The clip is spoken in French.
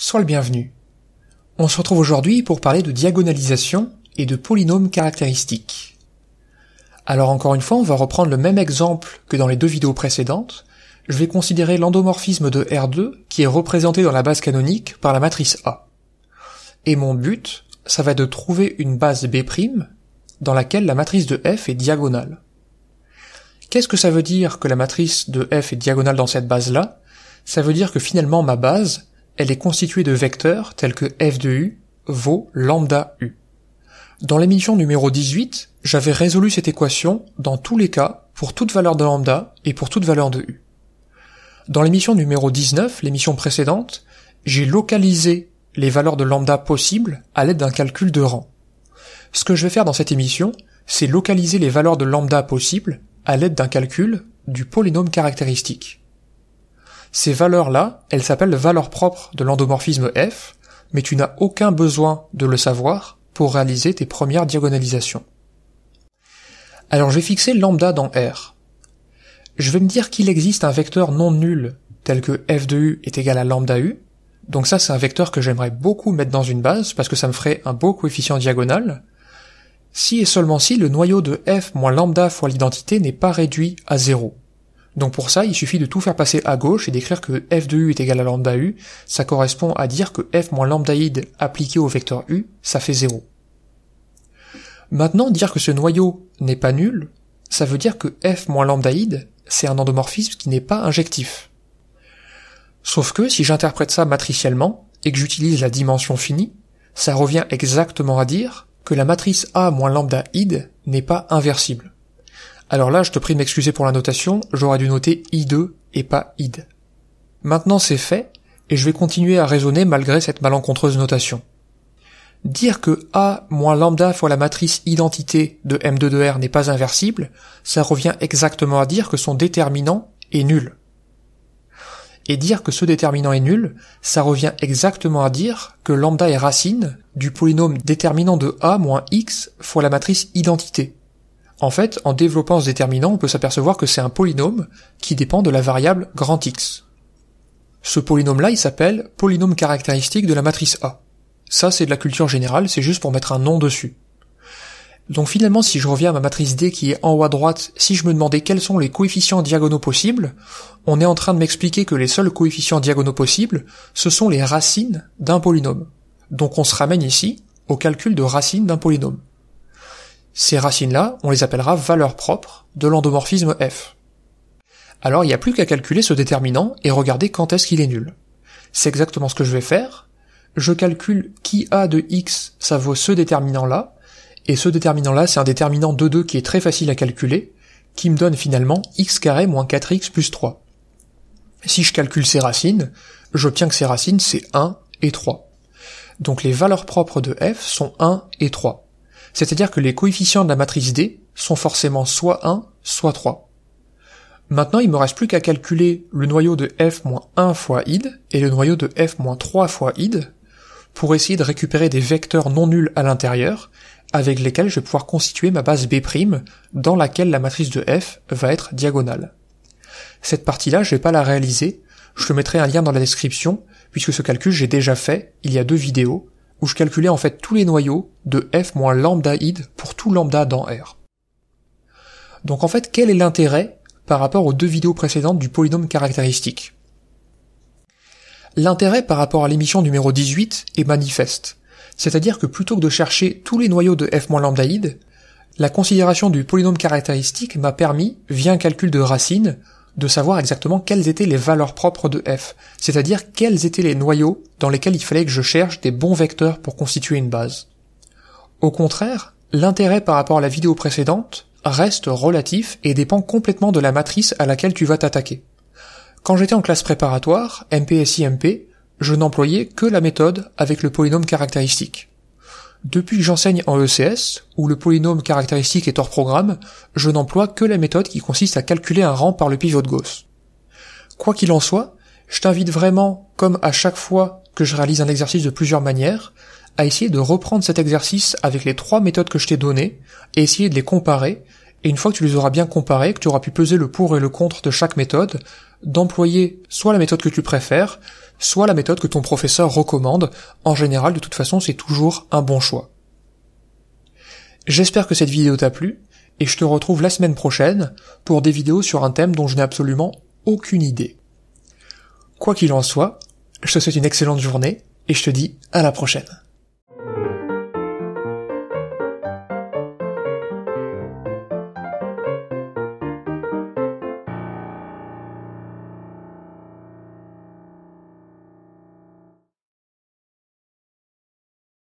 Soit le bienvenu. On se retrouve aujourd'hui pour parler de diagonalisation et de polynômes caractéristiques. Alors encore une fois, on va reprendre le même exemple que dans les deux vidéos précédentes. Je vais considérer l'endomorphisme de R2 qui est représenté dans la base canonique par la matrice A. Et mon but, ça va être de trouver une base B' dans laquelle la matrice de F est diagonale. Qu'est-ce que ça veut dire que la matrice de F est diagonale dans cette base-là Ça veut dire que finalement ma base, elle est constituée de vecteurs tels que f de u vaut lambda u. Dans l'émission numéro 18, j'avais résolu cette équation dans tous les cas pour toute valeur de lambda et pour toute valeur de u. Dans l'émission numéro 19, l'émission précédente, j'ai localisé les valeurs de lambda possibles à l'aide d'un calcul de rang. Ce que je vais faire dans cette émission, c'est localiser les valeurs de lambda possibles à l'aide d'un calcul du polynôme caractéristique. Ces valeurs-là, elles s'appellent valeurs propres de l'endomorphisme f, mais tu n'as aucun besoin de le savoir pour réaliser tes premières diagonalisations. Alors je vais fixer lambda dans R. Je vais me dire qu'il existe un vecteur non nul tel que f de u est égal à lambda u. Donc ça c'est un vecteur que j'aimerais beaucoup mettre dans une base parce que ça me ferait un beau coefficient diagonal. Si et seulement si le noyau de f moins lambda fois l'identité n'est pas réduit à 0. Donc pour ça, il suffit de tout faire passer à gauche et d'écrire que f de u est égal à lambda u, ça correspond à dire que f moins id appliqué au vecteur u, ça fait 0. Maintenant, dire que ce noyau n'est pas nul, ça veut dire que f moins lambda id, c'est un endomorphisme qui n'est pas injectif. Sauf que si j'interprète ça matriciellement, et que j'utilise la dimension finie, ça revient exactement à dire que la matrice A moins lambda id n'est pas inversible. Alors là, je te prie de m'excuser pour la notation, j'aurais dû noter I2 et pas id. Maintenant c'est fait, et je vais continuer à raisonner malgré cette malencontreuse notation. Dire que A moins lambda fois la matrice identité de M2 de R n'est pas inversible, ça revient exactement à dire que son déterminant est nul. Et dire que ce déterminant est nul, ça revient exactement à dire que lambda est racine du polynôme déterminant de A moins x fois la matrice identité. En fait, en développant ce déterminant, on peut s'apercevoir que c'est un polynôme qui dépend de la variable grand X. Ce polynôme-là, il s'appelle polynôme caractéristique de la matrice A. Ça, c'est de la culture générale, c'est juste pour mettre un nom dessus. Donc finalement, si je reviens à ma matrice D qui est en haut à droite, si je me demandais quels sont les coefficients diagonaux possibles, on est en train de m'expliquer que les seuls coefficients diagonaux possibles, ce sont les racines d'un polynôme. Donc on se ramène ici au calcul de racines d'un polynôme. Ces racines-là, on les appellera valeurs propres de l'endomorphisme f. Alors il n'y a plus qu'à calculer ce déterminant et regarder quand est-ce qu'il est nul. C'est exactement ce que je vais faire. Je calcule qui a de x, ça vaut ce déterminant-là, et ce déterminant-là, c'est un déterminant de 2 qui est très facile à calculer, qui me donne finalement x carré moins 4x plus 3. Si je calcule ces racines, j'obtiens que ces racines, c'est 1 et 3. Donc les valeurs propres de f sont 1 et 3 c'est-à-dire que les coefficients de la matrice D sont forcément soit 1, soit 3. Maintenant, il me reste plus qu'à calculer le noyau de f-1 fois id et le noyau de f-3 fois id pour essayer de récupérer des vecteurs non nuls à l'intérieur avec lesquels je vais pouvoir constituer ma base B' dans laquelle la matrice de f va être diagonale. Cette partie-là, je ne vais pas la réaliser, je te mettrai un lien dans la description puisque ce calcul j'ai déjà fait il y a deux vidéos où je calculais en fait tous les noyaux de f moins lambda id pour tout lambda dans R. Donc en fait, quel est l'intérêt par rapport aux deux vidéos précédentes du polynôme caractéristique L'intérêt par rapport à l'émission numéro 18 est manifeste, c'est-à-dire que plutôt que de chercher tous les noyaux de f moins lambda id, la considération du polynôme caractéristique m'a permis, via un calcul de racines, de savoir exactement quelles étaient les valeurs propres de f, c'est-à-dire quels étaient les noyaux dans lesquels il fallait que je cherche des bons vecteurs pour constituer une base. Au contraire, l'intérêt par rapport à la vidéo précédente reste relatif et dépend complètement de la matrice à laquelle tu vas t'attaquer. Quand j'étais en classe préparatoire, (MPsiMP), mp je n'employais que la méthode avec le polynôme caractéristique. Depuis que j'enseigne en ECS, où le polynôme caractéristique est hors programme, je n'emploie que la méthode qui consiste à calculer un rang par le pivot de Gauss. Quoi qu'il en soit, je t'invite vraiment, comme à chaque fois que je réalise un exercice de plusieurs manières, à essayer de reprendre cet exercice avec les trois méthodes que je t'ai données, et essayer de les comparer, et une fois que tu les auras bien comparées, que tu auras pu peser le pour et le contre de chaque méthode, d'employer soit la méthode que tu préfères, soit la méthode que ton professeur recommande. En général, de toute façon, c'est toujours un bon choix. J'espère que cette vidéo t'a plu, et je te retrouve la semaine prochaine pour des vidéos sur un thème dont je n'ai absolument aucune idée. Quoi qu'il en soit, je te souhaite une excellente journée, et je te dis à la prochaine.